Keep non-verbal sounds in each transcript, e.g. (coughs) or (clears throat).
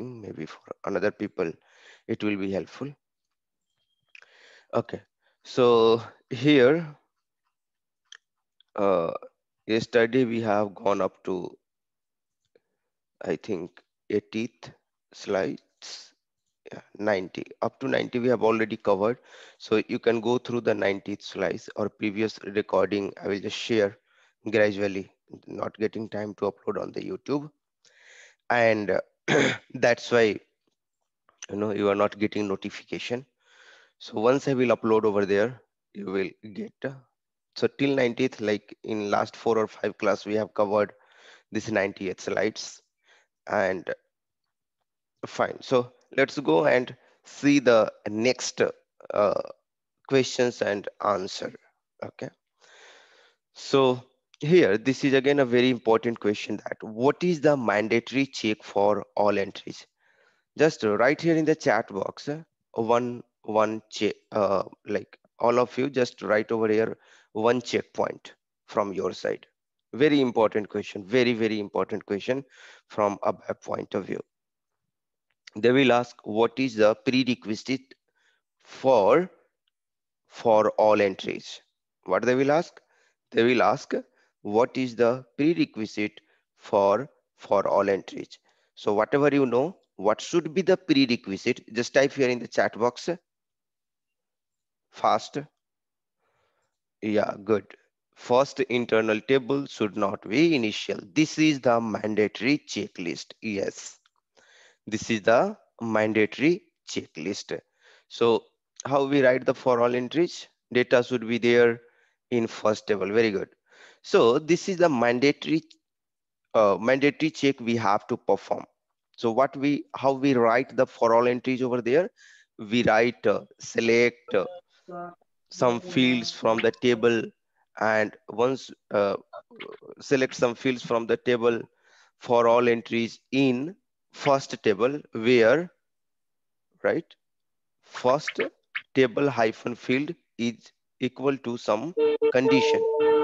maybe for another people it will be helpful okay so here uh, yesterday we have gone up to i think 80th slides yeah, 90 up to 90 we have already covered so you can go through the 90th slides or previous recording i will just share gradually not getting time to upload on the youtube and (clears throat) that's why you know you are not getting notification so once i will upload over there you will get uh, so till 90th like in last four or five class we have covered this 90th slides and fine so let's go and see the next uh, questions and answer okay so here this is again a very important question that what is the mandatory check for all entries just right here in the chat box one one check uh, like all of you just write over here one checkpoint from your side very important question very very important question from a point of view they will ask what is the prerequisite for for all entries what they will ask they will ask what is the prerequisite for for all entries. So whatever you know, what should be the prerequisite? Just type here in the chat box. Fast. Yeah, good. First internal table should not be initial. This is the mandatory checklist. Yes, this is the mandatory checklist. So how we write the for all entries? Data should be there in first table. Very good. So this is the mandatory uh, mandatory check we have to perform. So what we how we write the for all entries over there, we write uh, select uh, some fields from the table and once uh, select some fields from the table for all entries in first table where right first table hyphen field is equal to some condition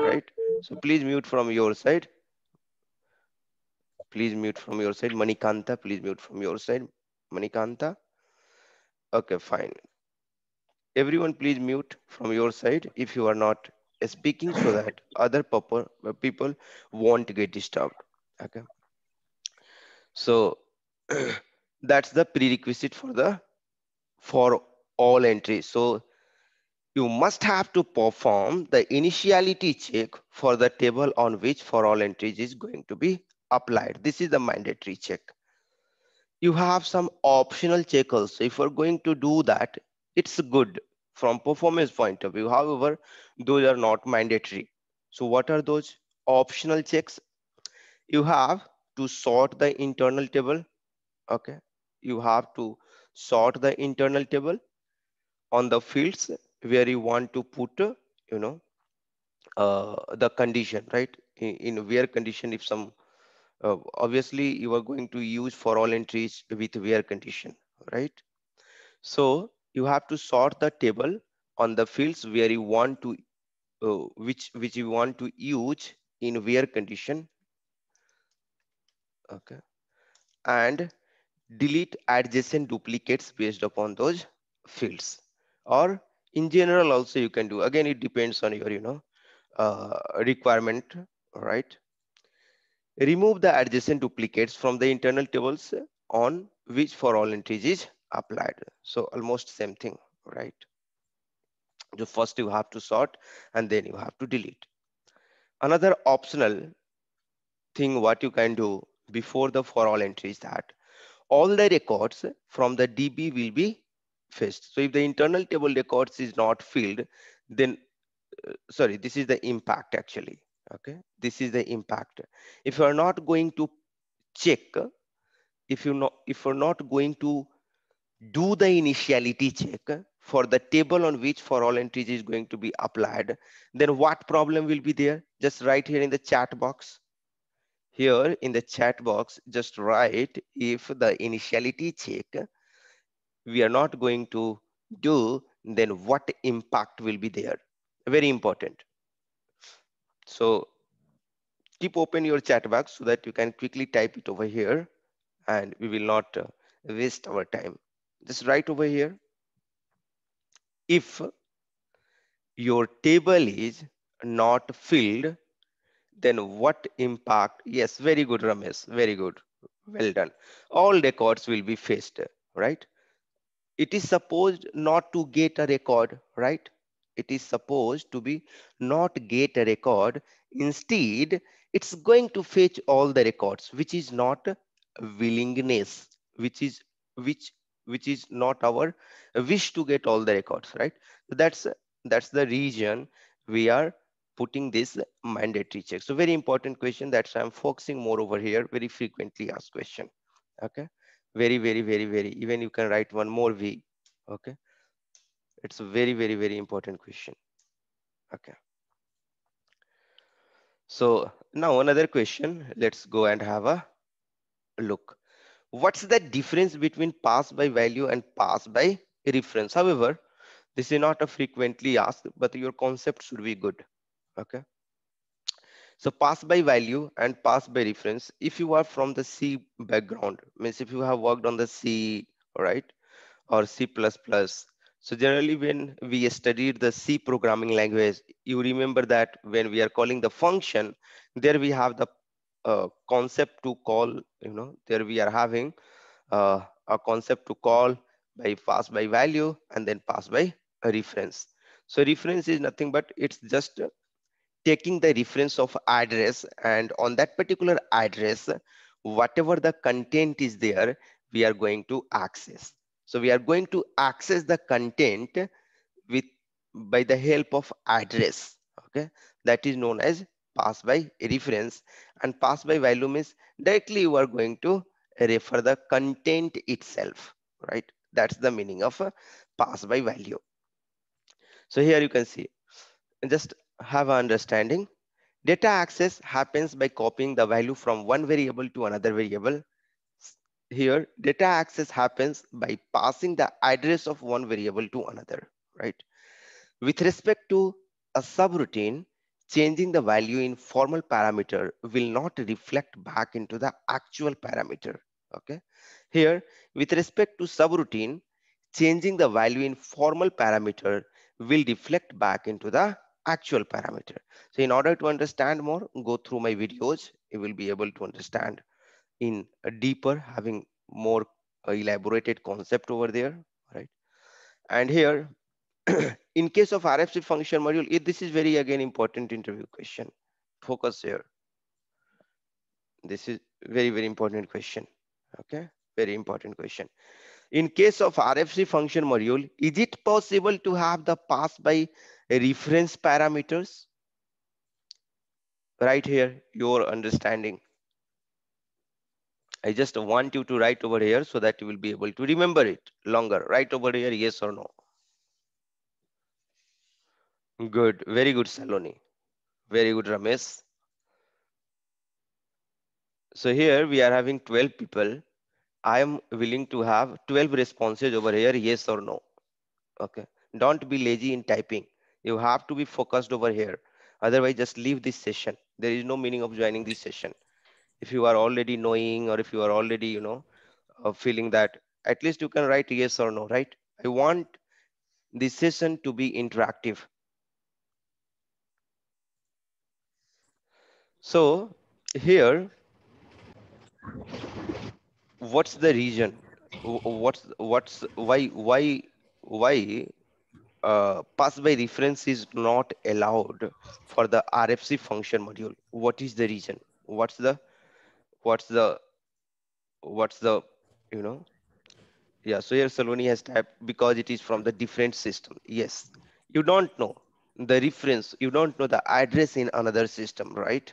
right? So please mute from your side. Please mute from your side. Manikanta, please mute from your side. Manikanta. Okay, fine. Everyone, please mute from your side if you are not speaking so that other people won't get disturbed. Okay. So (clears throat) that's the prerequisite for the for all entries. So you must have to perform the initiality check for the table on which for all entries is going to be applied. This is the mandatory check. You have some optional check also. If you're going to do that, it's good from performance point of view. However, those are not mandatory. So what are those optional checks? You have to sort the internal table. Okay. You have to sort the internal table on the fields where you want to put uh, you know uh, the condition right in, in, where condition if some uh, obviously you are going to use for all entries with where condition right so you have to sort the table on the fields where you want to uh, which which you want to use in where condition okay and delete adjacent duplicates based upon those fields or in general also you can do again it depends on your you know uh, requirement right? remove the adjacent duplicates from the internal tables on which for all entries is applied so almost same thing right so first you have to sort and then you have to delete another optional thing what you can do before the for all entries that all the records from the db will be so if the internal table records is not filled, then, uh, sorry, this is the impact actually, okay? This is the impact. If you're not going to check, if you not, if you're not going to do the initiality check for the table on which for all entries is going to be applied, then what problem will be there? Just right here in the chat box. Here in the chat box, just write if the initiality check we are not going to do, then what impact will be there? Very important. So keep open your chat box so that you can quickly type it over here and we will not uh, waste our time. Just write over here. If your table is not filled, then what impact? Yes, very good, Ramesh. Very good. Well done. All records will be faced, right? it is supposed not to get a record, right? It is supposed to be not get a record. Instead, it's going to fetch all the records, which is not willingness, which is which which is not our wish to get all the records, right? that's that's the reason we are putting this mandatory check. So very important question. That's I'm focusing more over here, very frequently asked question. Okay very very very very even you can write one more v okay it's a very very very important question okay so now another question let's go and have a look what's the difference between pass by value and pass by reference however this is not a frequently asked but your concept should be good okay so pass by value and pass by reference. If you are from the C background, means if you have worked on the C, right, or C++. So generally when we studied the C programming language, you remember that when we are calling the function, there we have the uh, concept to call, you know, there we are having uh, a concept to call by pass by value and then pass by reference. So reference is nothing but it's just taking the reference of address and on that particular address, whatever the content is there, we are going to access. So we are going to access the content with by the help of address. Okay, that is known as pass by reference and pass by value means directly you are going to refer the content itself, right? That's the meaning of uh, pass by value. So here you can see just have an understanding. Data access happens by copying the value from one variable to another variable. Here, data access happens by passing the address of one variable to another, right? With respect to a subroutine, changing the value in formal parameter will not reflect back into the actual parameter, okay? Here, with respect to subroutine, changing the value in formal parameter will reflect back into the actual parameter. So in order to understand more, go through my videos. You will be able to understand in a deeper, having more elaborated concept over there, right? And here, (clears throat) in case of RFC function module, it, this is very again important interview question. Focus here. This is very, very important question. Okay, very important question. In case of RFC function module, is it possible to have the pass by reference parameters right here your understanding i just want you to write over here so that you will be able to remember it longer right over here yes or no good very good saloni very good ramesh so here we are having 12 people i am willing to have 12 responses over here yes or no okay don't be lazy in typing you have to be focused over here. Otherwise, just leave this session. There is no meaning of joining this session. If you are already knowing or if you are already, you know, uh, feeling that, at least you can write yes or no, right? I want this session to be interactive. So here, what's the reason? What's what's why why why uh, pass by reference is not allowed for the RFC function module. What is the reason? What's the, what's the, what's the, you know? Yeah, so here Saloni has typed because it is from the different system. Yes, you don't know the reference. You don't know the address in another system, right?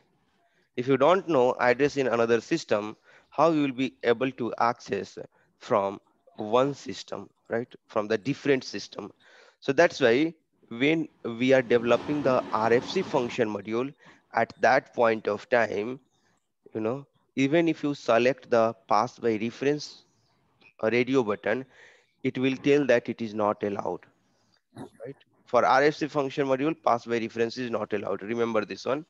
If you don't know address in another system, how you will be able to access from one system, right? From the different system so that's why when we are developing the RFC function module at that point of time, you know, even if you select the pass by reference radio button, it will tell that it is not allowed, right? For RFC function module, pass by reference is not allowed. Remember this one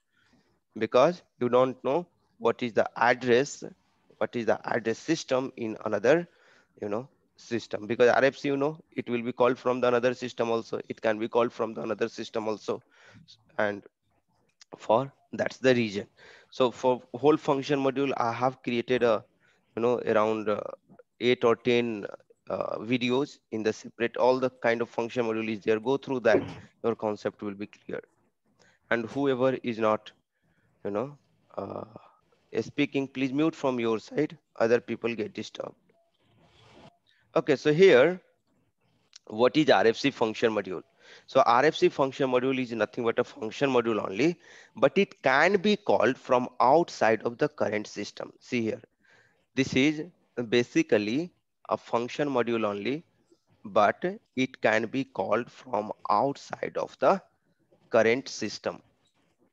because you don't know what is the address, what is the address system in another, you know, system because RFC, you know, it will be called from the another system also. It can be called from the another system also. And for that's the region. So for whole function module, I have created a, you know, around uh, eight or 10 uh, videos in the separate, all the kind of function module is there. Go through that. Your concept will be clear. And whoever is not, you know, uh, speaking, please mute from your side. Other people get disturbed. Okay, so here, what is RFC function module? So RFC function module is nothing but a function module only, but it can be called from outside of the current system. See here, this is basically a function module only, but it can be called from outside of the current system.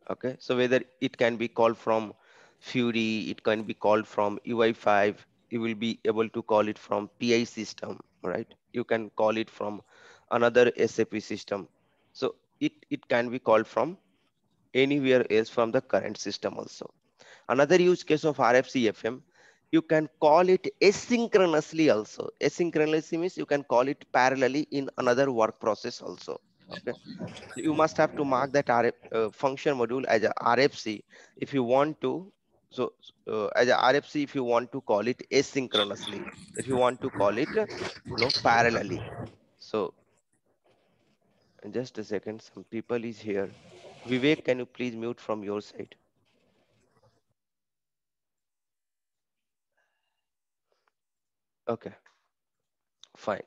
Okay, so whether it can be called from Fury, it can be called from UI5, you will be able to call it from PI system, right? You can call it from another SAP system. So it, it can be called from anywhere else from the current system also. Another use case of RFCFM, you can call it asynchronously also. Asynchronously means you can call it parallelly in another work process also. Okay. So you must have to mark that RF, uh, function module as a RFC if you want to so uh, as a RFC, if you want to call it asynchronously, if you want to call it you know, parallelly. So just a second, some people is here. Vivek, can you please mute from your side? Okay, fine.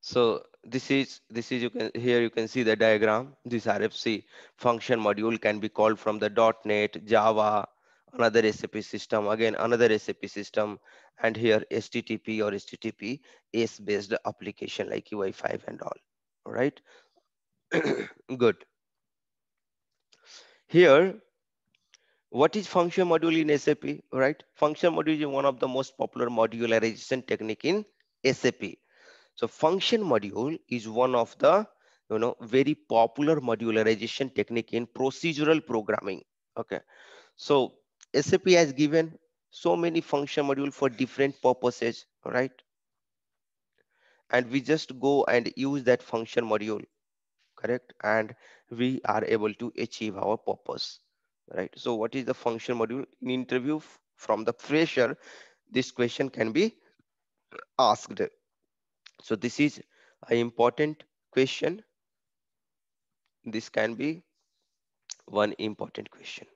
So this is this is you can here you can see the diagram. This RFC function module can be called from the .NET, Java, another SAP system, again, another SAP system, and here HTTP or HTTP S based application like UI5 and all, all right? (clears throat) Good. Here, what is function module in SAP, right? Function module is one of the most popular modularization technique in SAP. So function module is one of the you know very popular modularization technique in procedural programming okay so SAP has given so many function module for different purposes, right? And we just go and use that function module, correct? And we are able to achieve our purpose, right? So what is the function module? In interview from the fresher, this question can be asked. So this is an important question. This can be one important question.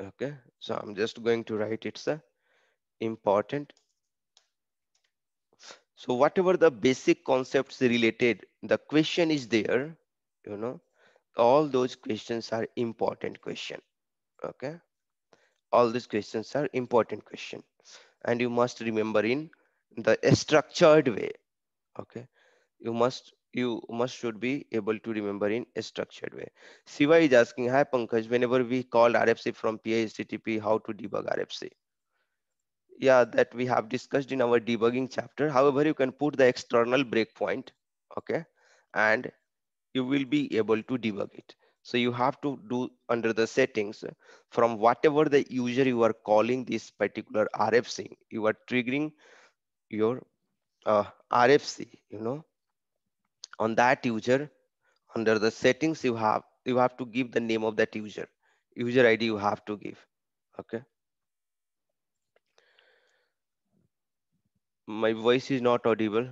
Okay, so I'm just going to write it's a important. So whatever the basic concepts related, the question is there, you know, all those questions are important question. Okay, all these questions are important question and you must remember in the structured way. Okay, you must you must should be able to remember in a structured way. Siva is asking, hi Pankaj, whenever we call RFC from PI HTTP, how to debug RFC? Yeah, that we have discussed in our debugging chapter. However, you can put the external breakpoint, okay? And you will be able to debug it. So you have to do under the settings from whatever the user you are calling this particular RFC, you are triggering your uh, RFC, you know, on that user under the settings you have you have to give the name of that user user id you have to give okay my voice is not audible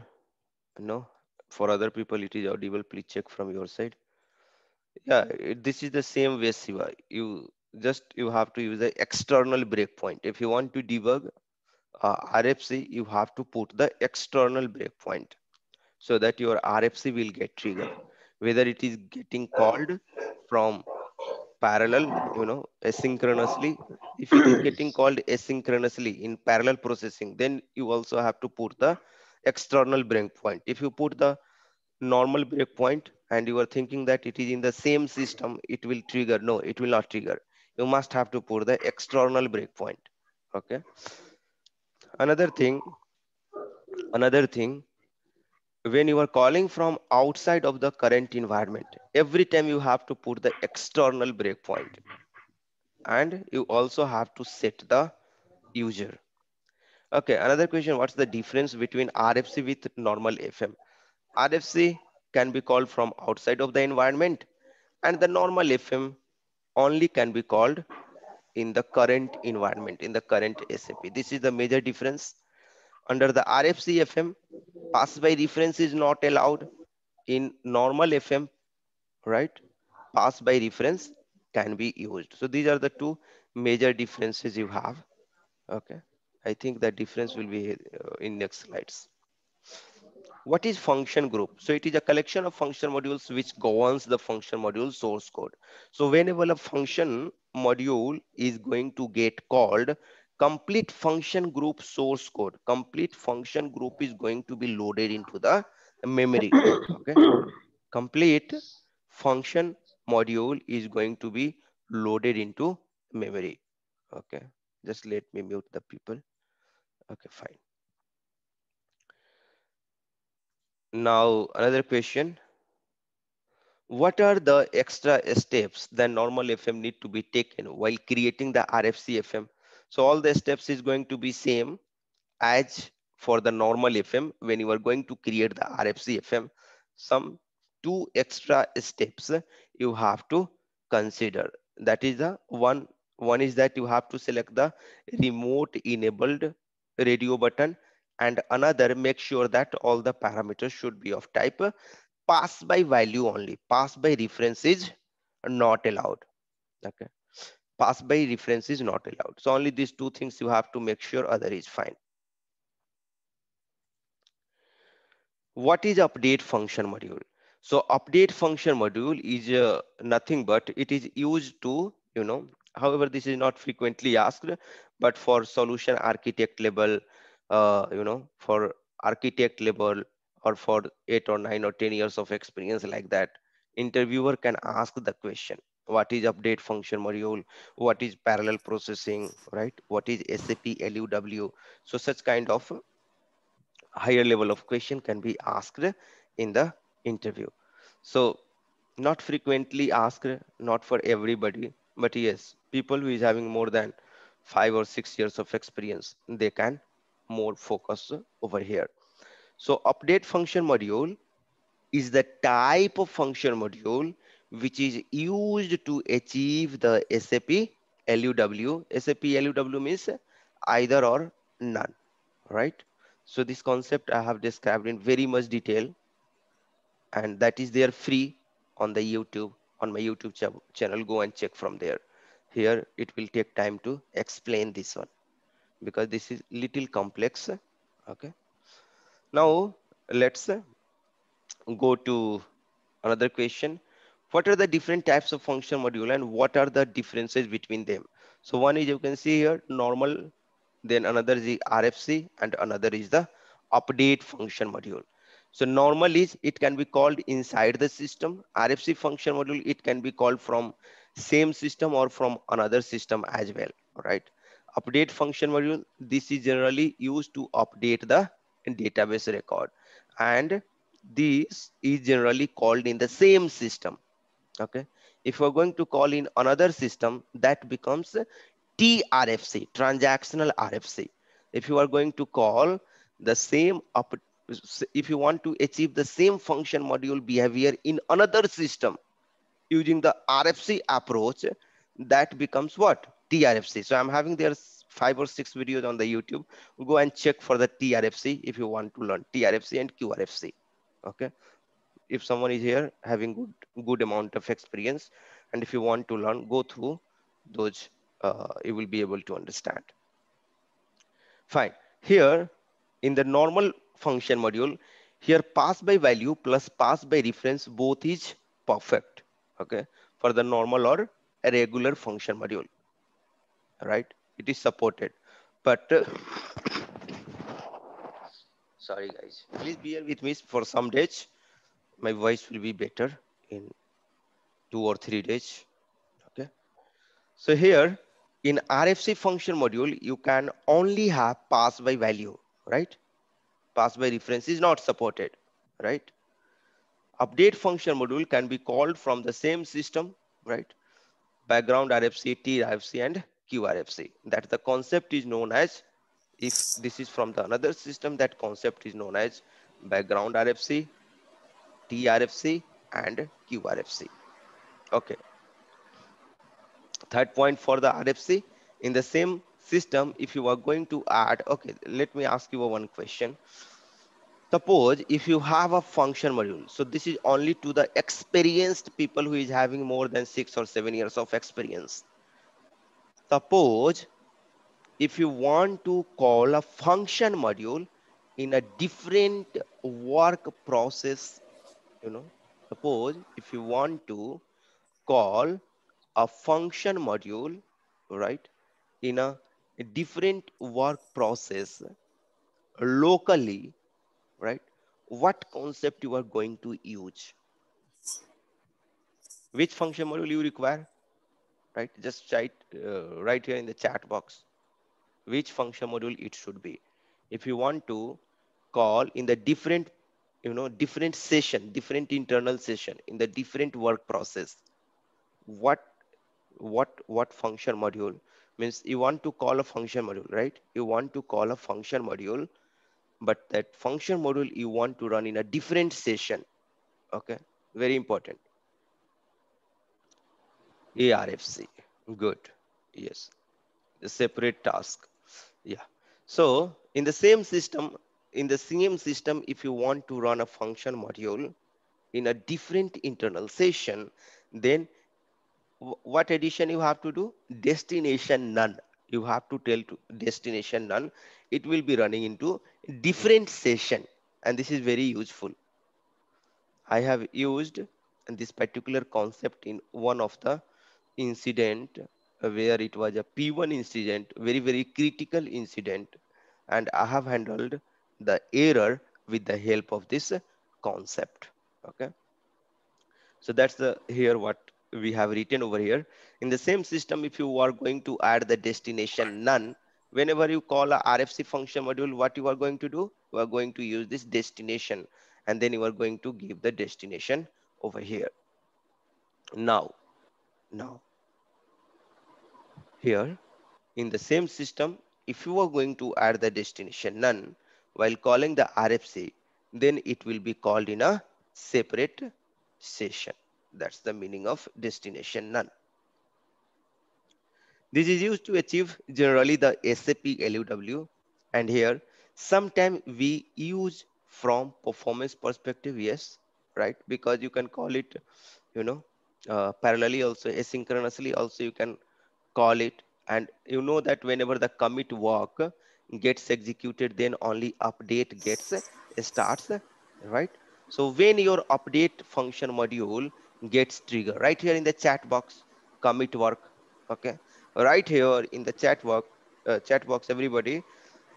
no for other people it is audible please check from your side yeah it, this is the same way you just you have to use the external breakpoint if you want to debug uh, rfc you have to put the external breakpoint so that your RFC will get triggered, whether it is getting uh. called from parallel, you know, asynchronously. If it is getting (coughs) called asynchronously in parallel processing, then you also have to put the external breakpoint. If you put the normal breakpoint and you are thinking that it is in the same system, it will trigger. No, it will not trigger. You must have to put the external breakpoint. Okay. Another thing, another thing, when you are calling from outside of the current environment, every time you have to put the external breakpoint. And you also have to set the user. Okay, another question, what's the difference between RFC with normal FM? RFC can be called from outside of the environment and the normal FM only can be called in the current environment, in the current SAP. This is the major difference. Under the RFC FM, pass by reference is not allowed. In normal FM, right, pass by reference can be used. So these are the two major differences you have. Okay, I think the difference will be uh, in next slides. What is function group? So it is a collection of function modules which governs the function module source code. So whenever a function module is going to get called, complete function group source code complete function group is going to be loaded into the memory okay complete function module is going to be loaded into memory okay just let me mute the people okay fine now another question what are the extra steps that normal fm need to be taken while creating the rfc fm so all the steps is going to be same as for the normal FM when you are going to create the RFC FM. Some two extra steps you have to consider. That is the one. One is that you have to select the remote enabled radio button and another make sure that all the parameters should be of type pass by value only. Pass by reference is not allowed. Okay pass by reference is not allowed. So only these two things you have to make sure other is fine. What is update function module? So update function module is uh, nothing but it is used to, you know, however, this is not frequently asked, but for solution architect level, uh, you know, for architect level or for eight or nine or 10 years of experience like that, interviewer can ask the question what is update function module what is parallel processing right what is sap luw so such kind of higher level of question can be asked in the interview so not frequently asked not for everybody but yes people who is having more than five or six years of experience they can more focus over here so update function module is the type of function module which is used to achieve the SAP LUW. SAP LUW means either or none, right? So this concept I have described in very much detail and that is there free on the YouTube, on my YouTube ch channel, go and check from there. Here it will take time to explain this one because this is little complex, okay? Now let's go to another question what are the different types of function module and what are the differences between them. So one is you can see here normal, then another is the RFC and another is the update function module. So normal is it can be called inside the system. RFC function module, it can be called from same system or from another system as well, right? Update function module, this is generally used to update the database record. And this is generally called in the same system okay if we're going to call in another system that becomes trfc transactional rfc if you are going to call the same up if you want to achieve the same function module behavior in another system using the rfc approach that becomes what trfc so i'm having there five or six videos on the youtube go and check for the trfc if you want to learn trfc and qrfc okay if someone is here having good good amount of experience and if you want to learn go through those uh, you will be able to understand fine here in the normal function module here pass by value plus pass by reference both is perfect okay for the normal or regular function module right it is supported but uh, sorry guys please bear with me for some days my voice will be better in two or three days okay so here in RFC function module, you can only have pass by value, right? Pass by reference is not supported, right? Update function module can be called from the same system, right? Background RFC, T RFC, and QRFC. That the concept is known as, if this is from the another system, that concept is known as background RFC, TRFC and QRFC. Okay. Third point for the RFC in the same system, if you are going to add, okay, let me ask you one question. Suppose if you have a function module, so this is only to the experienced people who is having more than six or seven years of experience. Suppose if you want to call a function module in a different work process you know suppose if you want to call a function module right in a, a different work process locally right what concept you are going to use which function module you require right just write uh, right here in the chat box which function module it should be if you want to call in the different you know different session different internal session in the different work process what what what function module means you want to call a function module right you want to call a function module but that function module you want to run in a different session okay very important arfc good yes the separate task yeah so in the same system in the CM system, if you want to run a function module in a different internal session, then what addition you have to do? Destination none. You have to tell to destination none. It will be running into different session. And this is very useful. I have used this particular concept in one of the incident where it was a P1 incident, very, very critical incident. And I have handled the error with the help of this concept okay so that's the here what we have written over here in the same system if you are going to add the destination none whenever you call a rfc function module what you are going to do we are going to use this destination and then you are going to give the destination over here now now here in the same system if you are going to add the destination none while calling the RFC, then it will be called in a separate session. That's the meaning of destination none. This is used to achieve generally the SAP LUW and here sometimes we use from performance perspective, yes, right? Because you can call it, you know, uh, parallelly also asynchronously also you can call it and you know that whenever the commit work gets executed then only update gets starts right so when your update function module gets triggered right here in the chat box commit work okay right here in the chat work uh, chat box everybody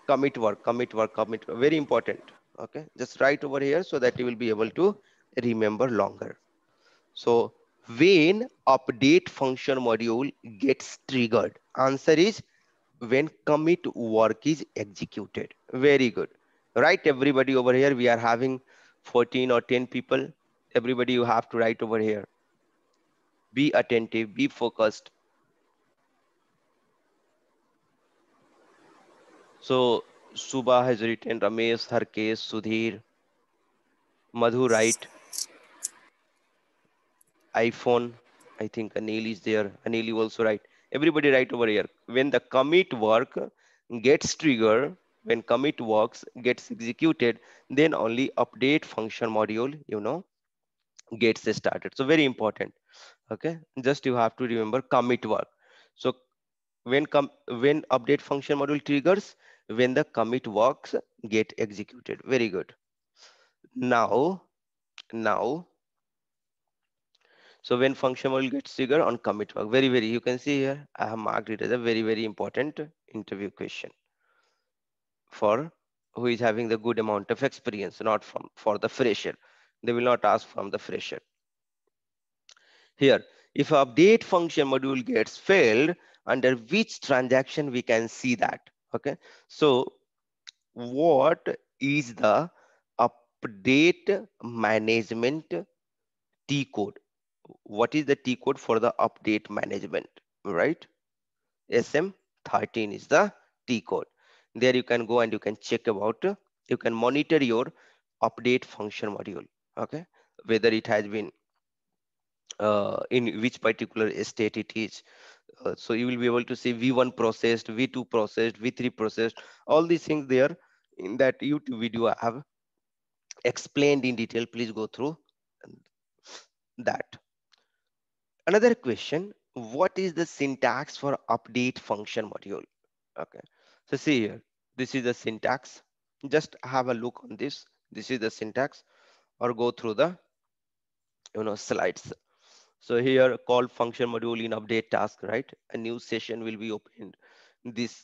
commit work commit work commit very important okay just write over here so that you will be able to remember longer so when update function module gets triggered answer is when commit work is executed. Very good. Right, everybody over here, we are having 14 or 10 people. Everybody you have to write over here. Be attentive, be focused. So Subha has written Ramesh, Harkesh, Sudhir, Madhu write. iPhone, I think Anil is there. Anil you also write everybody right over here when the commit work gets triggered when commit works gets executed then only update function module you know gets started so very important okay just you have to remember commit work so when come when update function module triggers when the commit works get executed very good now now so when function module gets triggered on commit work, very, very, you can see here, I have marked it as a very, very important interview question for who is having the good amount of experience, not from for the fresher. They will not ask from the fresher. Here, if update function module gets failed, under which transaction we can see that, okay? So what is the update management T code? what is the T code for the update management, right? SM13 is the T code. There you can go and you can check about, you can monitor your update function module, okay? Whether it has been, uh, in which particular state it is. Uh, so you will be able to see V1 processed, V2 processed, V3 processed, all these things there in that YouTube video I have explained in detail. Please go through that. Another question, what is the syntax for update function module? Okay, so see here, this is the syntax. Just have a look on this. This is the syntax or go through the you know slides. So here call function module in update task, right? A new session will be opened. This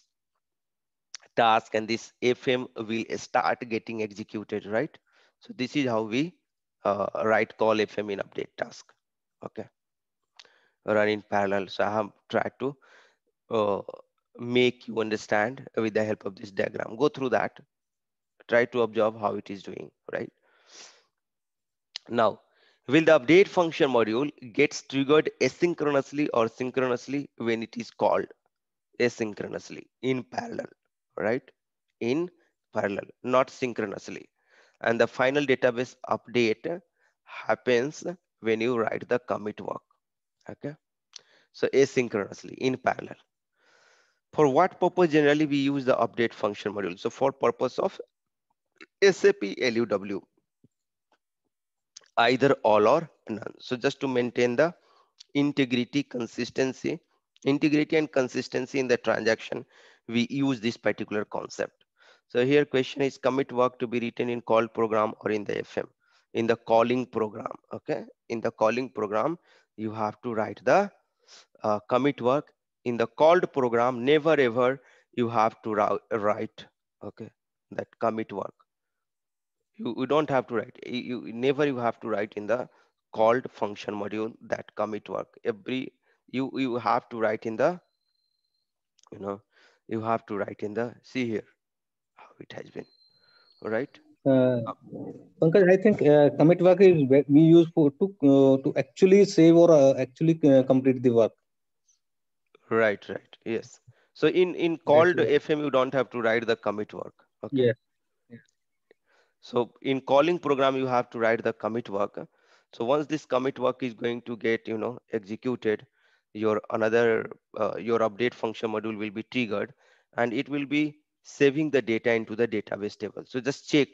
task and this FM will start getting executed, right? So this is how we uh, write call FM in update task. Okay run in parallel. So I have tried to uh, make you understand with the help of this diagram. Go through that, try to observe how it is doing, right? Now, will the update function module gets triggered asynchronously or synchronously when it is called asynchronously in parallel, right? In parallel, not synchronously. And the final database update happens when you write the commit work. Okay. So asynchronously in parallel. For what purpose generally we use the update function module? So for purpose of SAP LUW, either all or none. So just to maintain the integrity, consistency, integrity and consistency in the transaction, we use this particular concept. So here question is commit work to be written in call program or in the FM, in the calling program, okay? In the calling program, you have to write the uh, commit work in the called program. Never ever you have to write okay that commit work. You, you don't have to write. You, you never you have to write in the called function module that commit work. Every you you have to write in the you know you have to write in the see here how it has been all right uh, Pankaj, I think uh, commit work is we use for to uh, to actually save or uh, actually uh, complete the work. Right, right, yes. So in in called right, right. FM, you don't have to write the commit work. Okay. Yes. Yeah. So in calling program, you have to write the commit work. So once this commit work is going to get you know executed, your another uh, your update function module will be triggered, and it will be saving the data into the database table. So just check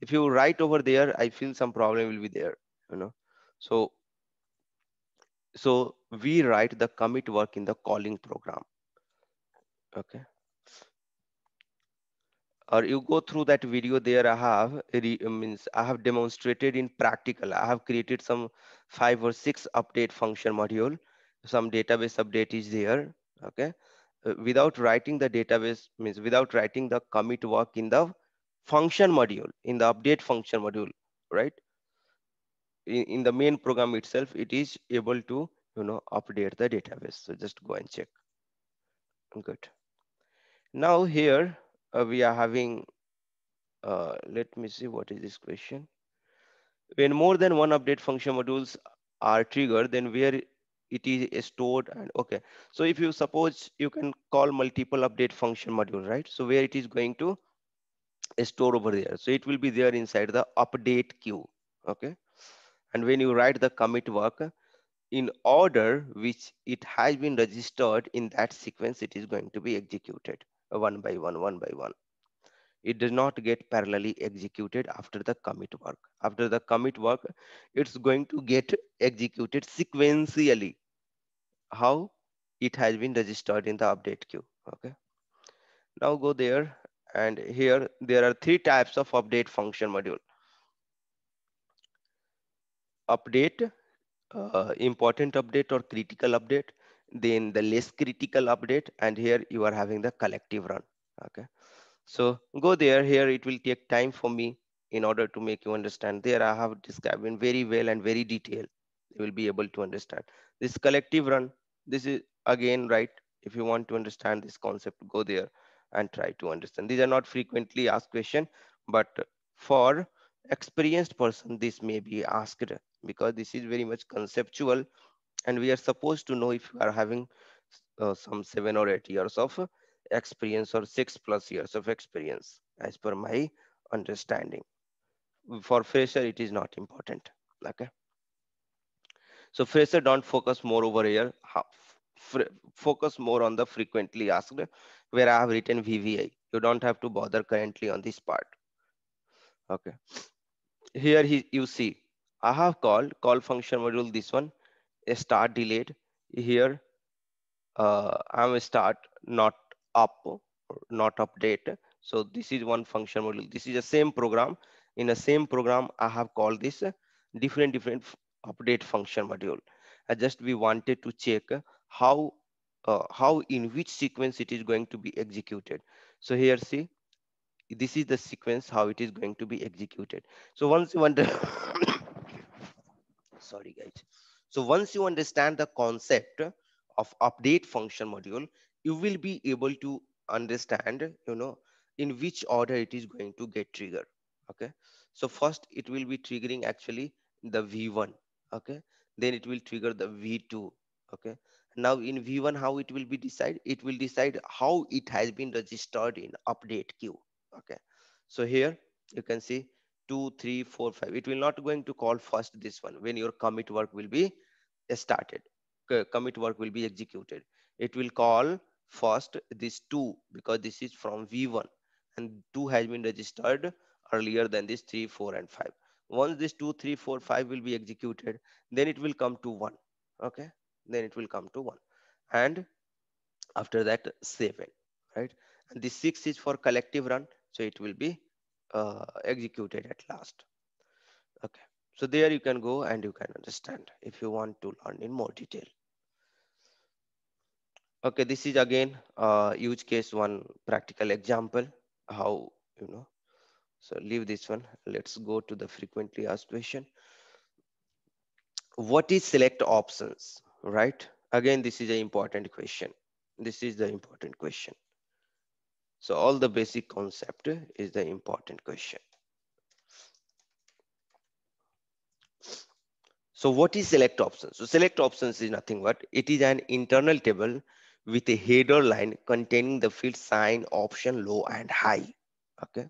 if you write over there i feel some problem will be there you know so so we write the commit work in the calling program okay or you go through that video there i have it means i have demonstrated in practical i have created some five or six update function module some database update is there okay uh, without writing the database means without writing the commit work in the function module, in the update function module, right? In, in the main program itself, it is able to, you know, update the database. So just go and check. Good. Now here uh, we are having, uh, let me see what is this question. When more than one update function modules are triggered, then where it is stored and okay so if you suppose you can call multiple update function module right so where it is going to stored over there. So it will be there inside the update queue. Okay. And when you write the commit work in order which it has been registered in that sequence, it is going to be executed one by one, one by one. It does not get parallelly executed after the commit work. After the commit work, it's going to get executed sequentially. How? It has been registered in the update queue. Okay. Now go there and here there are three types of update function module. Update, uh, important update or critical update, then the less critical update. And here you are having the collective run. Okay. So go there here. It will take time for me in order to make you understand. There I have described in very well and very detail. You will be able to understand this collective run. This is again, right? If you want to understand this concept, go there and try to understand. These are not frequently asked question, but for experienced person, this may be asked because this is very much conceptual and we are supposed to know if you are having uh, some seven or eight years of experience or six plus years of experience as per my understanding. For fresher, it is not important, okay? So fresher don't focus more over here, focus more on the frequently asked where I have written VVA. You don't have to bother currently on this part. Okay. Here he, you see, I have called call function module, this one, a start delayed. Here, uh, I'm start not up, not update. So this is one function module. This is the same program. In the same program, I have called this different, different update function module. I just we wanted to check how uh, how in which sequence it is going to be executed. So here see, this is the sequence how it is going to be executed. So once you understand, (coughs) sorry guys. So once you understand the concept of update function module, you will be able to understand, you know, in which order it is going to get triggered. Okay. So first it will be triggering actually the V1. Okay. Then it will trigger the V2. Okay now in V1, how it will be decide? It will decide how it has been registered in update queue. Okay. So here you can see two, three, four, five. It will not going to call first this one when your commit work will be started. Commit work will be executed. It will call first this two because this is from V1 and two has been registered earlier than this three, four, and five. Once this two, three, four, five will be executed, then it will come to one. Okay then it will come to one and after that seven right and the six is for collective run so it will be uh, executed at last okay so there you can go and you can understand if you want to learn in more detail okay this is again a uh, use case one practical example how you know so leave this one let's go to the frequently asked question what is select options right? Again, this is an important question. This is the important question. So all the basic concept is the important question. So what is select options? So select options is nothing but it is an internal table with a header line containing the field sign option low and high. Okay.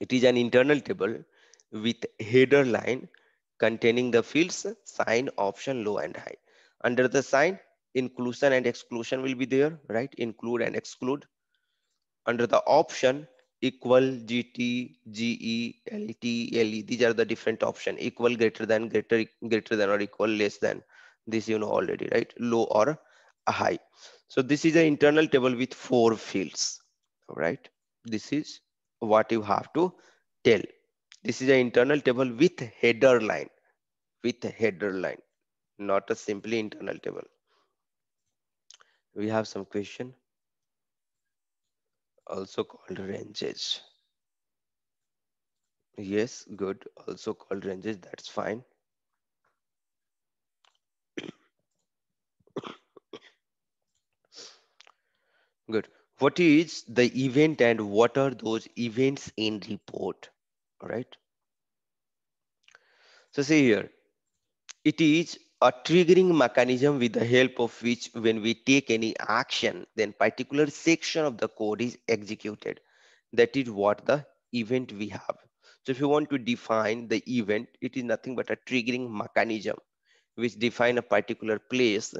It is an internal table with header line containing the fields sign, option, low and high. Under the sign, inclusion and exclusion will be there, right? Include and exclude. Under the option, equal, GT, GE, LT, LE, these are the different option. Equal, greater than, greater, greater than or equal, less than. This you know already, right? Low or high. So this is an internal table with four fields, right? This is what you have to tell. This is an internal table with header line, with header line, not a simply internal table. We have some question also called ranges. Yes, good. Also called ranges, that's fine. good. What is the event and what are those events in report? Right. So see here, it is a triggering mechanism with the help of which when we take any action, then particular section of the code is executed. That is what the event we have. So if you want to define the event, it is nothing but a triggering mechanism which define a particular place,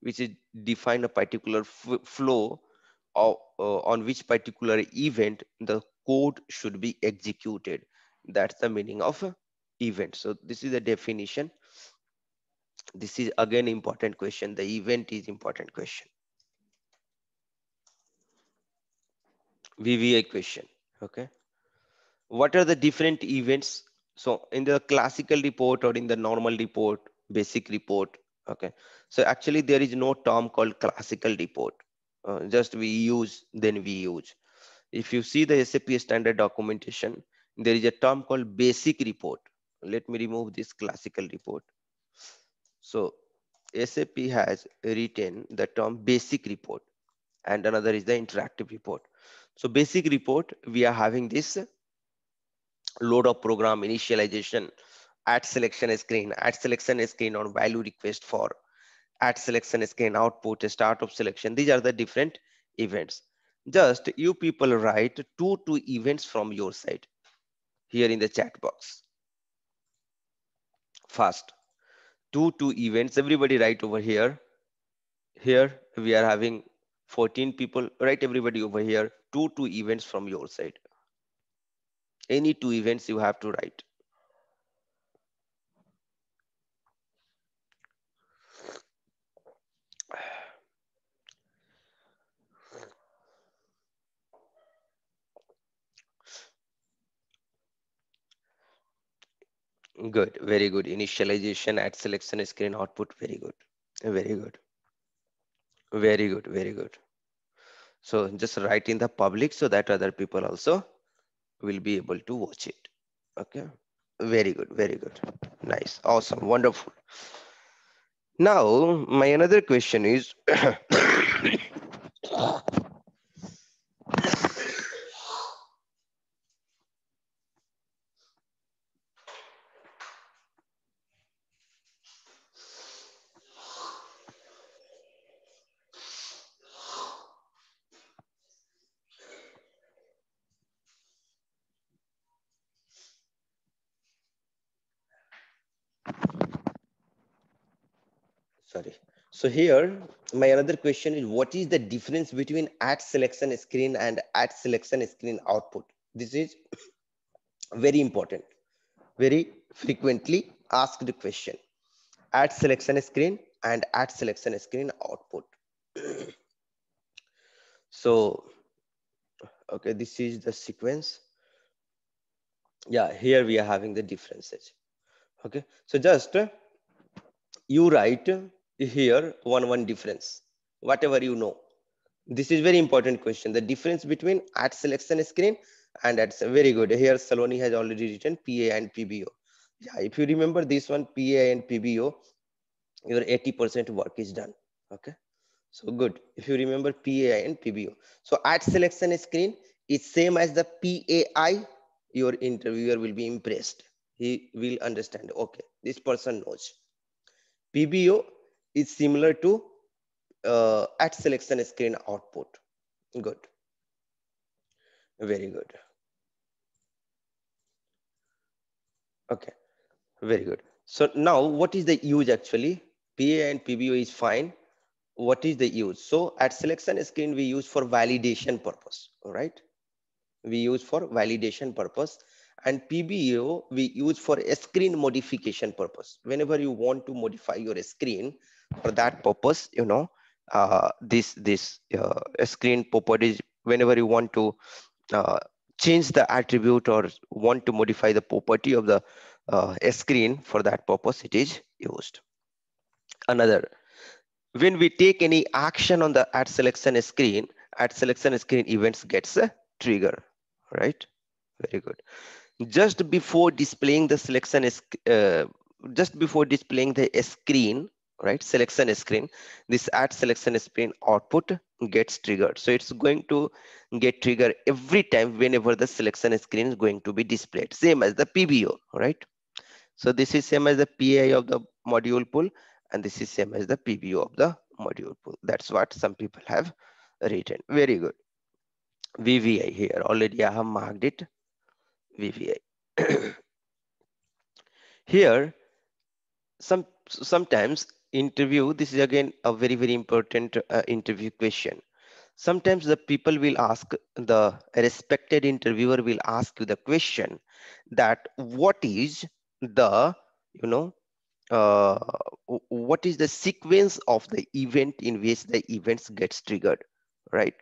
which is define a particular flow or uh, on which particular event the code should be executed. That's the meaning of event. So this is the definition. This is again important question. The event is important question. VVA question. Okay. What are the different events? So in the classical report or in the normal report, basic report. Okay. So actually there is no term called classical report. Uh, just we use, then we use. If you see the SAP standard documentation, there is a term called basic report. Let me remove this classical report. So SAP has written the term basic report and another is the interactive report. So basic report, we are having this load of program initialization at selection screen, at selection screen on value request for at selection screen output, startup selection. These are the different events. Just you people write two, two events from your side here in the chat box. First, two two events. Everybody right over here. Here we are having 14 people. Right, everybody over here. Two two events from your side. Any two events you have to write. Good, very good. Initialization at selection screen output, very good, very good, very good, very good. So just write in the public so that other people also will be able to watch it. Okay, very good, very good. Nice, awesome, wonderful. Now, my another question is, (coughs) (coughs) (coughs) So here, my another question is, what is the difference between ad selection screen and ad selection screen output? This is (coughs) very important, very frequently asked question. Ad selection screen and ad selection screen output. (coughs) so, okay, this is the sequence. Yeah, here we are having the differences. Okay, so just uh, you write here one one difference, whatever you know. This is very important question. The difference between at selection screen and at Very good. Here Saloni has already written PA and PBO. Yeah, if you remember this one, PA and PBO, your 80% work is done. Okay. So good. If you remember PAI and PBO. So at selection screen is same as the PAI. Your interviewer will be impressed. He will understand. Okay, this person knows. PBO is similar to uh, at selection screen output. Good. Very good. Okay, very good. So now what is the use actually? PA and PBO is fine. What is the use? So at selection screen, we use for validation purpose, all right? We use for validation purpose and PBO we use for a screen modification purpose. Whenever you want to modify your screen, for that purpose you know uh, this this uh, screen property. is whenever you want to uh, change the attribute or want to modify the property of the uh, screen for that purpose it is used another when we take any action on the add selection screen add selection screen events gets a trigger right very good just before displaying the selection is uh, just before displaying the screen right selection screen this add selection screen output gets triggered so it's going to get triggered every time whenever the selection screen is going to be displayed same as the pbo right so this is same as the pi of the module pool and this is same as the pbo of the module pool that's what some people have written very good vvi here already i have marked it vvi (clears throat) here some sometimes interview, this is again a very, very important uh, interview question. Sometimes the people will ask, the respected interviewer will ask you the question that what is the, you know, uh, what is the sequence of the event in which the events gets triggered, right?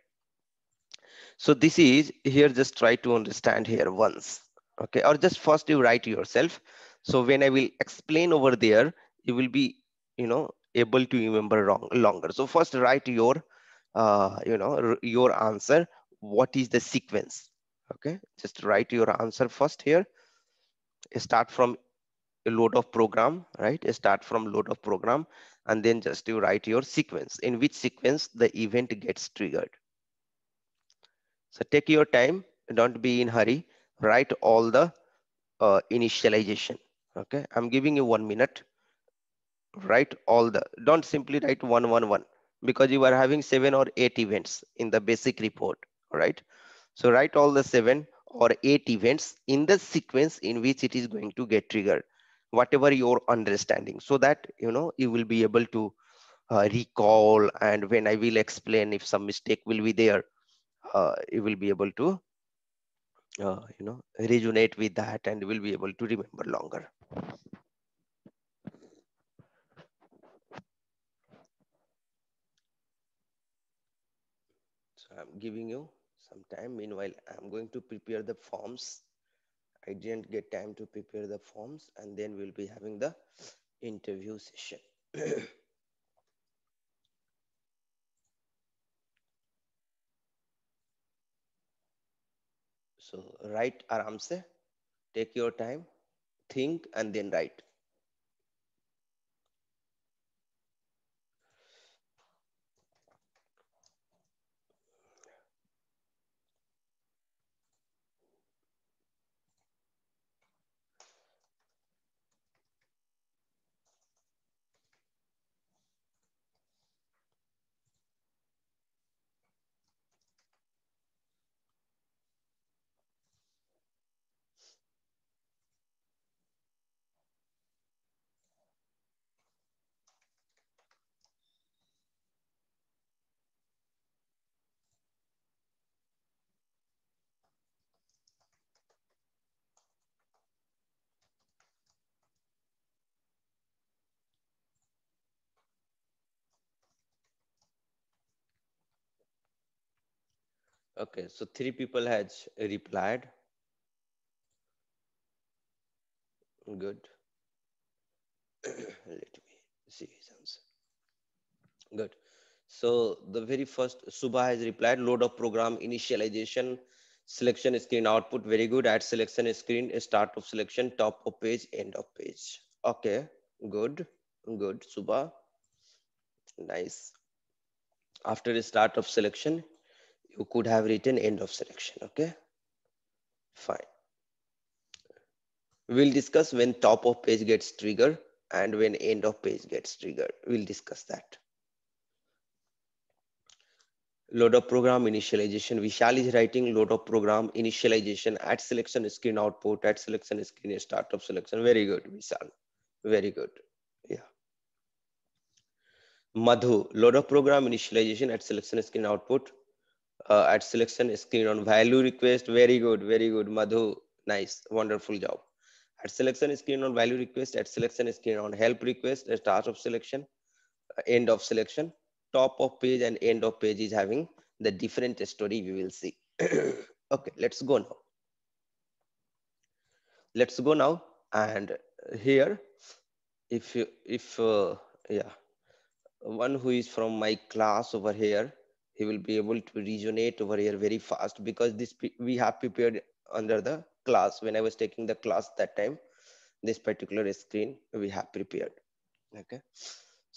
So this is here, just try to understand here once, okay? Or just first you write yourself. So when I will explain over there, you will be you know able to remember wrong, longer so first write your uh, you know your answer what is the sequence okay just write your answer first here start from a load of program right start from load of program and then just you write your sequence in which sequence the event gets triggered so take your time don't be in hurry write all the uh, initialization okay i'm giving you one minute write all the, don't simply write 111 because you are having seven or eight events in the basic report, right? So write all the seven or eight events in the sequence in which it is going to get triggered, whatever your understanding, so that, you know, you will be able to uh, recall and when I will explain if some mistake will be there, uh, you will be able to, uh, you know, resonate with that and will be able to remember longer. I'm giving you some time. Meanwhile, I'm going to prepare the forms. I didn't get time to prepare the forms and then we'll be having the interview session. (coughs) so write aramse, take your time, think and then write. Okay, so three people has replied. Good. (clears throat) Let me see his answer. Good. So the very first Subha has replied load of program initialization selection screen output very good at selection screen start of selection top of page end of page. Okay, good, good Subha. Nice. After the start of selection, you could have written end of selection, okay? Fine. We'll discuss when top of page gets triggered and when end of page gets triggered. We'll discuss that. Load of program initialization. Vishal is writing load of program initialization at selection screen output, at selection screen startup selection. Very good, Vishal. Very good. Yeah. Madhu, load of program initialization at selection screen output, uh, at selection screen on value request. Very good, very good, Madhu. Nice, wonderful job. At selection screen on value request, at selection screen on help request, start of selection, uh, end of selection, top of page and end of page is having the different story we will see. (coughs) okay, let's go now. Let's go now and here if you if uh, yeah one who is from my class over here he will be able to resonate over here very fast because this we have prepared under the class when i was taking the class that time this particular screen we have prepared okay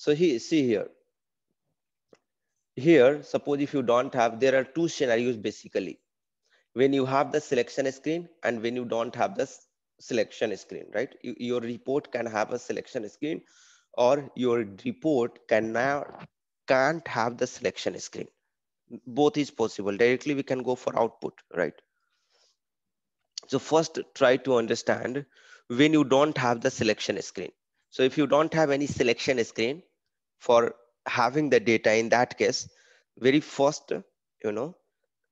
so he see here here suppose if you don't have there are two scenarios basically when you have the selection screen and when you don't have the selection screen right you, your report can have a selection screen or your report cannot can't have the selection screen both is possible directly we can go for output right so first try to understand when you don't have the selection screen so if you don't have any selection screen for having the data in that case very first you know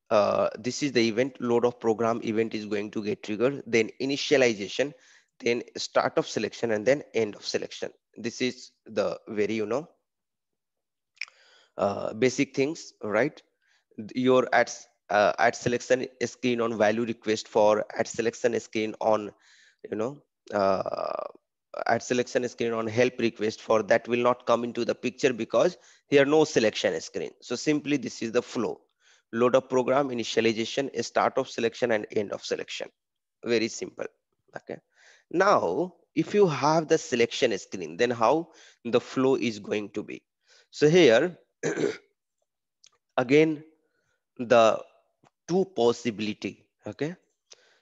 uh, this is the event load of program event is going to get triggered then initialization then start of selection and then end of selection this is the very you know uh, basic things, right? Your at uh, ad selection screen on value request for ad selection screen on, you know, uh, ad selection screen on help request for that will not come into the picture because here no selection screen. So simply this is the flow. Load up program, initialization, start of selection and end of selection. Very simple. Okay. Now, if you have the selection screen, then how the flow is going to be. So here (clears throat) again the two possibility okay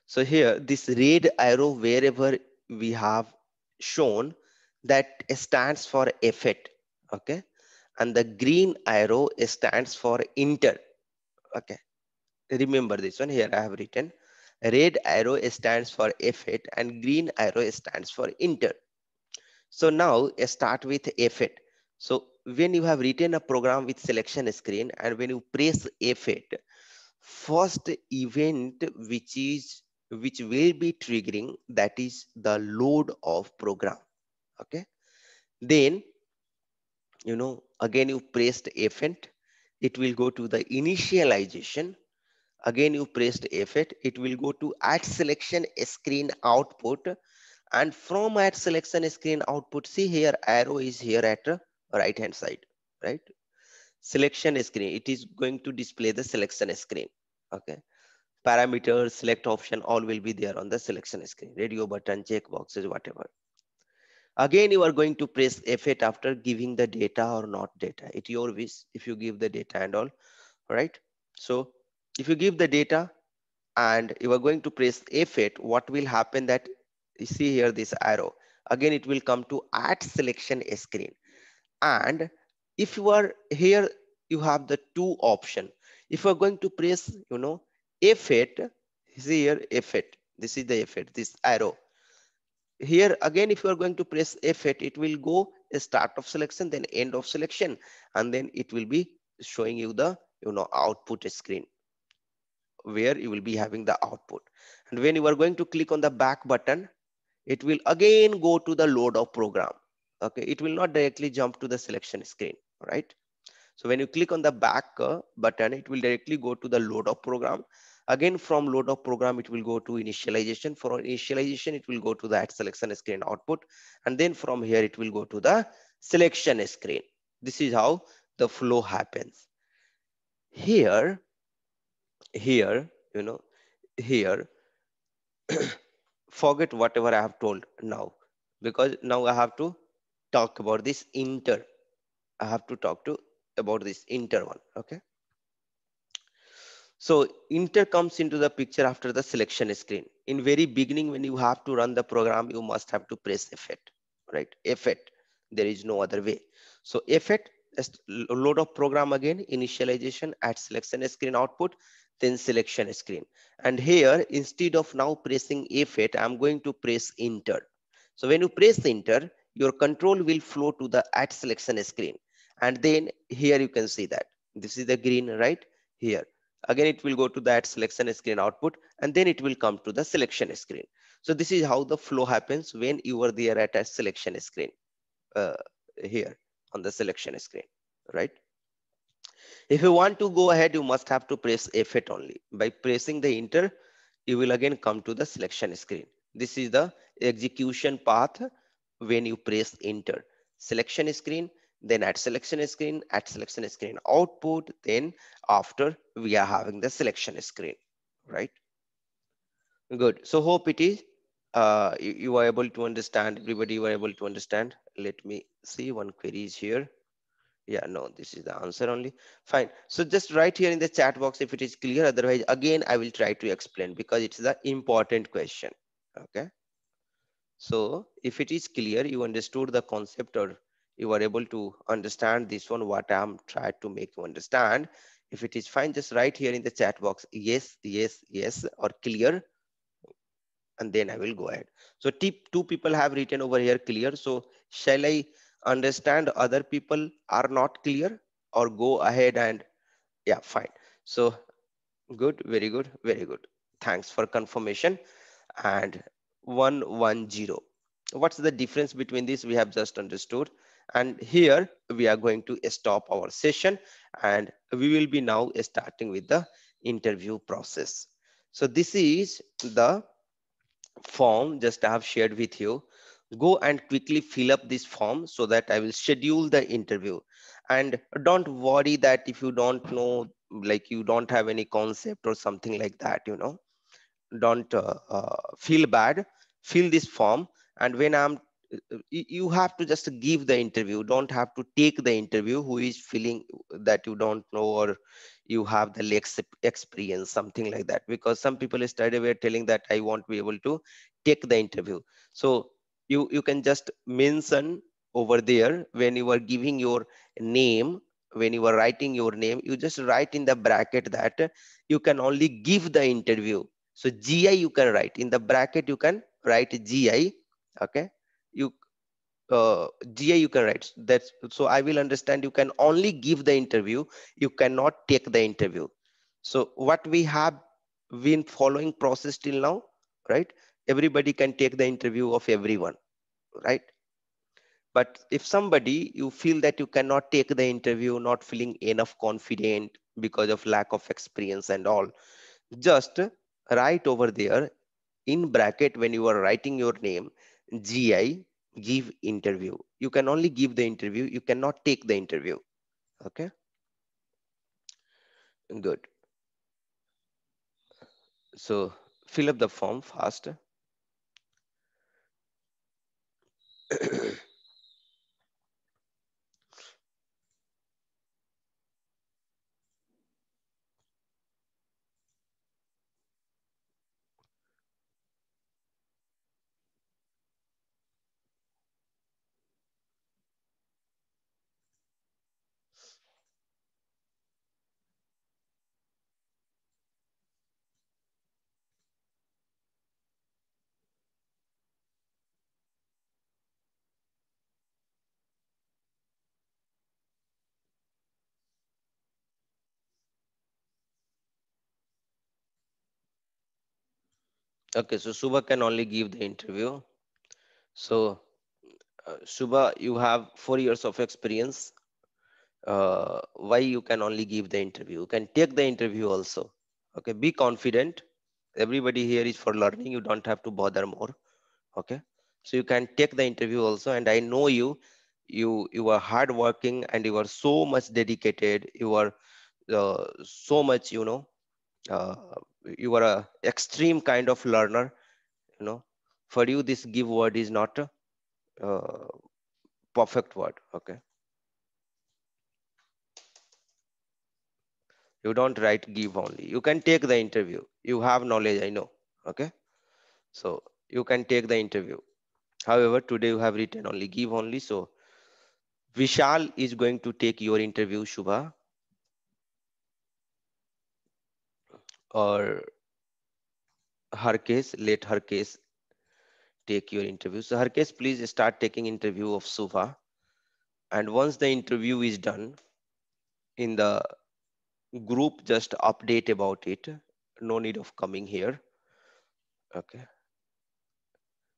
so here this red arrow wherever we have shown that stands for effect okay and the green arrow stands for inter okay remember this one here i have written red arrow stands for effect and green arrow stands for inter so now start with effect so when you have written a program with selection screen and when you press F8, first event which is which will be triggering that is the load of program. Okay. Then, you know, again you pressed F8, it will go to the initialization. Again, you pressed F8, it will go to add selection screen output. And from add selection screen output, see here arrow is here at right hand side, right? Selection screen, it is going to display the selection screen, okay? Parameters, select option, all will be there on the selection screen, radio button, check boxes, whatever. Again, you are going to press F8 after giving the data or not data. It your wish if you give the data and all, right? So if you give the data and you are going to press F8, what will happen that you see here this arrow. Again, it will come to add selection screen. And if you are here, you have the two option. If you are going to press, you know, F8, here F8, this is the F8, this arrow. Here again, if you are going to press F8, it will go start of selection, then end of selection, and then it will be showing you the, you know, output screen where you will be having the output. And when you are going to click on the back button, it will again go to the load of program okay, it will not directly jump to the selection screen, right? So when you click on the back uh, button, it will directly go to the load of program. Again, from load of program, it will go to initialization. For initialization, it will go to that selection screen output. And then from here, it will go to the selection screen. This is how the flow happens. Here, here, you know, here, (coughs) forget whatever I have told now, because now I have to talk about this inter. I have to talk to about this inter one. Okay. So inter comes into the picture after the selection screen. In very beginning, when you have to run the program, you must have to press F8, right? F8, there is no other way. So F8, load of program again, initialization at selection screen output, then selection screen. And here, instead of now pressing F8, I'm going to press enter. So when you press enter, your control will flow to the add selection screen. And then here you can see that this is the green right here. Again, it will go to that selection screen output and then it will come to the selection screen. So this is how the flow happens when you are there at a selection screen uh, here on the selection screen, right? If you want to go ahead, you must have to press F8 only. By pressing the enter, you will again come to the selection screen. This is the execution path when you press enter. Selection screen, then at selection screen, at selection screen output, then after we are having the selection screen, right? Good. So hope it is, uh, you, you are able to understand, everybody you are able to understand. Let me see one query is here yeah no this is the answer only fine so just write here in the chat box if it is clear otherwise again i will try to explain because it's the important question okay so if it is clear, you understood the concept or you are able to understand this one, what I'm trying to make you understand. If it is fine, just write here in the chat box, yes, yes, yes, or clear, and then I will go ahead. So two people have written over here clear. So shall I understand other people are not clear or go ahead and yeah, fine. So good, very good, very good. Thanks for confirmation. And 110. What's the difference between this? We have just understood. And here we are going to stop our session and we will be now starting with the interview process. So this is the form just I have shared with you. Go and quickly fill up this form so that I will schedule the interview. And don't worry that if you don't know, like you don't have any concept or something like that, you know, don't uh, uh, feel bad fill this form and when i'm you have to just give the interview don't have to take the interview who is feeling that you don't know or you have the experience something like that because some people straight away telling that i won't be able to take the interview so you you can just mention over there when you are giving your name when you are writing your name you just write in the bracket that you can only give the interview so gi you can write in the bracket you can write gi okay you uh, GI you can write. That's so I will understand. You can only give the interview. You cannot take the interview. So what we have been following process till now, right? Everybody can take the interview of everyone, right? But if somebody you feel that you cannot take the interview, not feeling enough confident because of lack of experience and all, just write over there in bracket when you are writing your name gi give interview you can only give the interview you cannot take the interview okay good so fill up the form fast (clears throat) Okay, so Suba can only give the interview. So uh, Suba, you have four years of experience. Uh, why you can only give the interview? You can take the interview also. Okay, be confident. Everybody here is for learning. You don't have to bother more. Okay, so you can take the interview also. And I know you. You you are hardworking and you are so much dedicated. You are uh, so much you know uh, you are a extreme kind of learner you know for you this give word is not a uh, perfect word okay you don't write give only you can take the interview you have knowledge i know okay so you can take the interview however today you have written only give only so vishal is going to take your interview shubha or her case, let her case take your interview. So her case, please start taking interview of Suva. And once the interview is done in the group, just update about it. No need of coming here. Okay.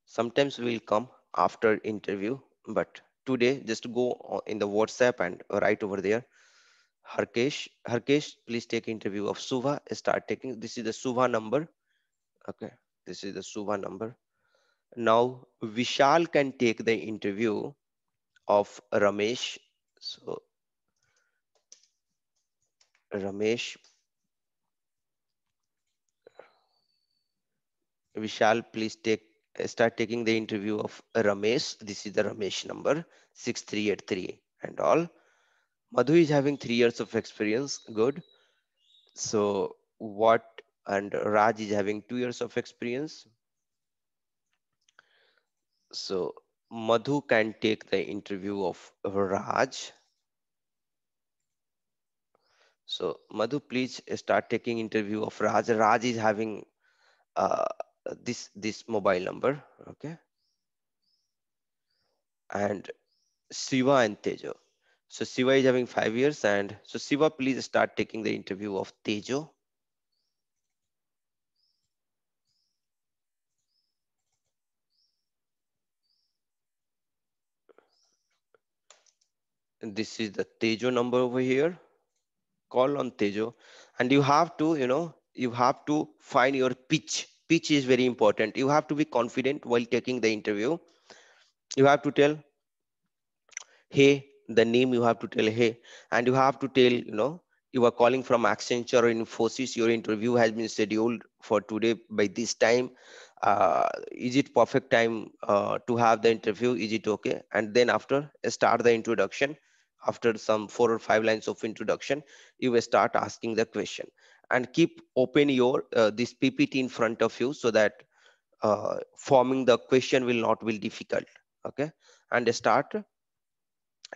Sometimes we'll come after interview, but today just go in the WhatsApp and right over there. Harkesh. Harkesh, please take interview of Suva. Start taking. This is the Suva number. Okay, this is the Suva number. Now Vishal can take the interview of Ramesh. So Ramesh. Vishal, please take start taking the interview of Ramesh. This is the Ramesh number 6383 and all. Madhu is having three years of experience. Good. So what and Raj is having two years of experience. So Madhu can take the interview of Raj. So Madhu, please start taking interview of Raj. Raj is having uh, this this mobile number, okay? And Shiva and Tejo. So Siva is having five years. And so Siva, please start taking the interview of Tejo. And this is the Tejo number over here. Call on Tejo. And you have to, you know, you have to find your pitch. Pitch is very important. You have to be confident while taking the interview. You have to tell, hey, the name you have to tell hey and you have to tell you know you are calling from accenture or infosys your interview has been scheduled for today by this time uh, is it perfect time uh, to have the interview is it okay and then after start the introduction after some four or five lines of introduction you will start asking the question and keep open your uh, this ppt in front of you so that uh, forming the question will not be difficult okay and start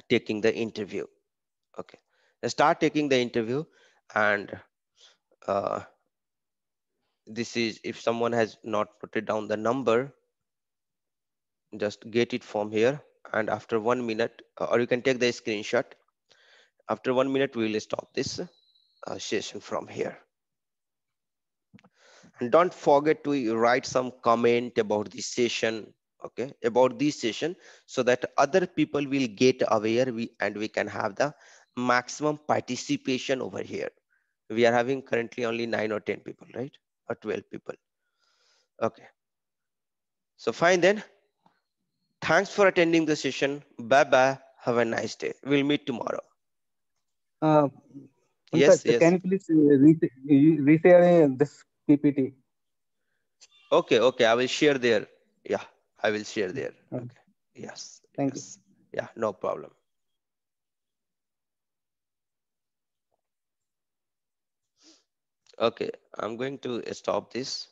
taking the interview. Okay, start taking the interview and uh, this is if someone has not noted down the number, just get it from here. And after one minute, uh, or you can take the screenshot. After one minute, we will stop this uh, session from here. And don't forget to write some comment about this session okay about this session so that other people will get aware we and we can have the maximum participation over here we are having currently only 9 or 10 people right or 12 people okay so fine then thanks for attending the session bye bye have a nice day we'll meet tomorrow uh, yes, yes can you please uh, re- uh, this ppt okay okay i will share there yeah I will share there. Okay. Yes. Thanks. Yes. Yeah, no problem. Okay, I'm going to stop this.